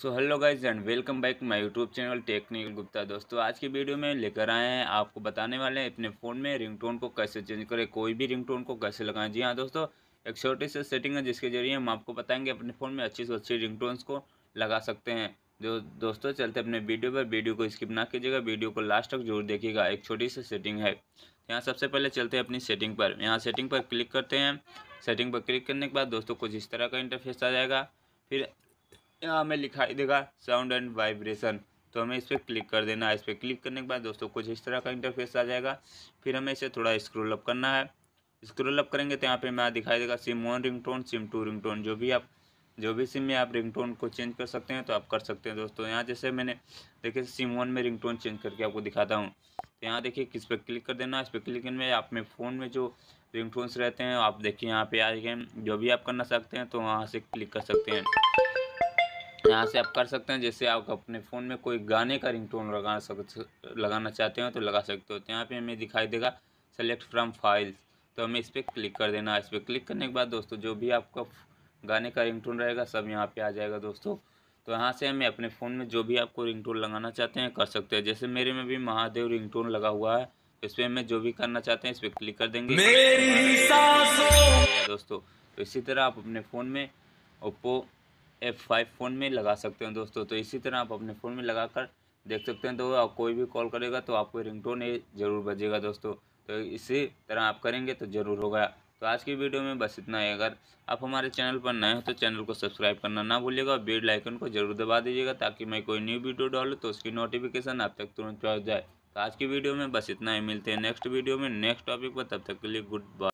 so hello guys and welcome back my YouTube channel technical Gupta दोस्तों आज की video में लेकर आए हैं आपको बताने वाले हैं अपने फ़ोन में रिंगटोन को कैसे चेंज करें कोई भी रिंगटोन को कैसे लगाएं जी हाँ दोस्तों एक छोटी सी से सेटिंग है जिसके जरिए हम आपको बताएंगे अपने फ़ोन में अच्छी से अच्छी रिंग को लगा सकते हैं जो दोस्तों चलते अपने वीडियो पर वीडियो को स्किप ना कीजिएगा वीडियो को लास्ट तक जरूर देखिएगा एक छोटी सी सेटिंग है तो यहाँ सबसे पहले चलते हैं अपनी सेटिंग पर यहाँ सेटिंग पर क्लिक करते हैं सेटिंग पर क्लिक करने के बाद दोस्तों कुछ इस तरह का इंटरफेस आ जाएगा फिर यहाँ हमें लिखाई देगा साउंड एंड वाइब्रेशन तो हमें इस पर क्लिक कर देना है इस पर क्लिक करने के बाद दोस्तों कुछ इस तरह का इंटरफेस आ जाएगा फिर हमें इसे थोड़ा स्क्रोल अप करना है स्क्रोल अप करेंगे तो यहाँ पे मैं दिखाई देगा SIM one ring tone SIM two ring tone जो भी आप जो भी सिम में आप रिंग टोन को चेंज कर सकते हैं तो आप कर सकते हैं दोस्तों यहाँ जैसे मैंने देखिए सिम वन में रिंग टोन चेंज करके आपको दिखाता हूँ तो यहाँ देखिए किस पर क्लिक कर देना इस पर क्लिक करने में आप में फ़ोन में जो रिंग टोन्स रहते हैं आप देखिए यहाँ पे आ गए जो भी आप करना चाहते हैं तो वहाँ से क्लिक कर सकते हैं यहाँ से आप कर सकते हैं जैसे आप अपने फ़ोन में कोई गाने का रिंगटोन लगा सक लगाना चाहते हो तो लगा सकते हो तो यहाँ पे हमें दिखाई देगा सेलेक्ट फ्रॉम फाइल्स तो हमें इस पर क्लिक कर देना इस पर क्लिक करने के बाद दोस्तों जो भी आपका गाने का रिंगटोन रहेगा सब यहाँ पे आ जाएगा दोस्तों तो यहाँ से हमें अपने फ़ोन में जो भी आपको टोन लगाना चाहते हैं कर सकते हैं जैसे मेरे में भी महादेव टोन लगा हुआ है तो इस पर हमें जो भी करना चाहते हैं इस पर क्लिक कर देंगे दोस्तों तो इसी तरह आप अपने फ़ोन में ओप्पो एफ फाइव फ़ोन में लगा सकते हैं दोस्तों तो इसी तरह आप अपने फ़ोन में लगा कर देख सकते हैं तो आप कोई भी कॉल करेगा तो आपको रिंगटोन ये ज़रूर बजेगा दोस्तों तो इसी तरह आप करेंगे तो ज़रूर होगा तो आज की वीडियो में बस इतना ही अगर आप हमारे चैनल पर नए हो तो चैनल को सब्सक्राइब करना ना भूलिएगा और बेल लाइकन को जरूर दबा दीजिएगा ताकि मैं कोई न्यू वीडियो डालूँ तो उसकी नोटिफिकेशन आप तक तुरंत पहुँच जाए तो आज की वीडियो में बस इतना ही मिलते हैं नेक्स्ट वीडियो में नेक्स्ट टॉपिक पर तब तक के लिए गुड बाय